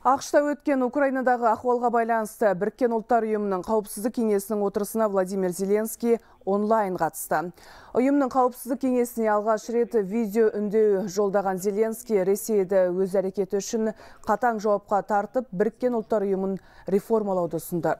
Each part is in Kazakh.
ақшта өткен Украинадағы ахуалға байланысты Біріккен ұлттар ұйымының қауіпсіздік кеңесінің отырысына Владимир Зеленский онлайн қатысты. Ұйымның қауіпсіздік кеңесіне алғаш рет видео үндеу жолдаған Зеленский Ресейді өз әрекеті үшін қатаң жауапқа тартып Біріккен ұлттар ұйымын реформалауды ұсынды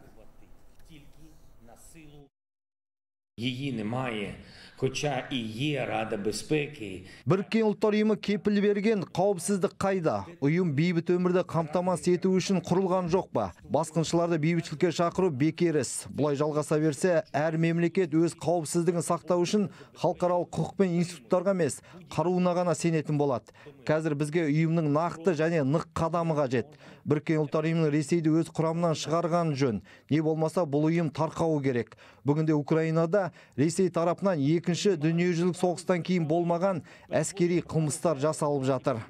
и е рада безпеки. Біріккен ұлттар ұйымы кепіл берген қауіпсіздік қайда? Ұйым бейбіт өмірді қамтамасыз ету үшін құрылған жоқ па? Басқыншыларды бейбітшілікке шақыру бекеріс. Бұлай жалғаса берсе, әр мемлекет өз қауіпсіздігін сақтау үшін халықаралық құқық пен институттарға емес, қаруына ғана сенетін болады. Қазір бізге ұйымның нақты және нық қадамы қажет. Біріккен ұлттар ұйымының Ресейді өз құрамынан шығарған жөн. Не болмаса бұл ұйым тарқауы керек. Бүгінде Украинада Ресей тарапынан екі екінші дүниежүзілік соғыстан кейін болмаған әскери қылмыстар жасалып жатыр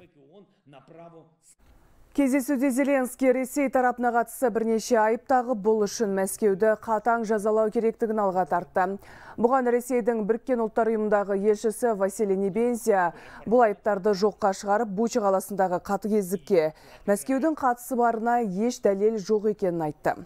Кездесуде Зеленский Ресей тарапына қатысы бірнеше айып тағып бұл үшін Мәскеуді қатаң жазалау керектігін алға тартты. Бұған Ресейдің біріккен ұлттар ұйымындағы елшісі Василий Небензия бұл айыптарды жоққа шығарып буча қаласындағы қатыгездікке Мәскеудің қатысы барына еш дәлел жоқ екенін айтты.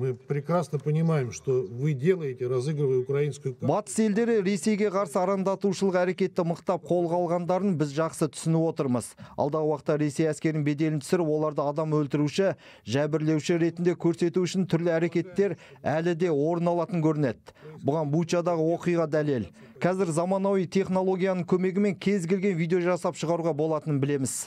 Мы прекрасно понимаем, что вы делаете, разыгрывая украинскую Батыс елдері Ресейге қарсы арандатушылық әрекетті мықтап қолға алғандарын біз жақсы түсініп отырмыз. Алдағы уақытта Ресей әскерін беделін түсіріп, оларды адам өлтіруші, жәбірлеуші ретінде көрсету үшін түрлі әрекеттер әлі де орын алатын көрінеді. Бұған Бучадағы оқиға дәлел. Қазір заманауи технологияның көмегімен кез келген видео жасап шығаруға болатынын білеміз.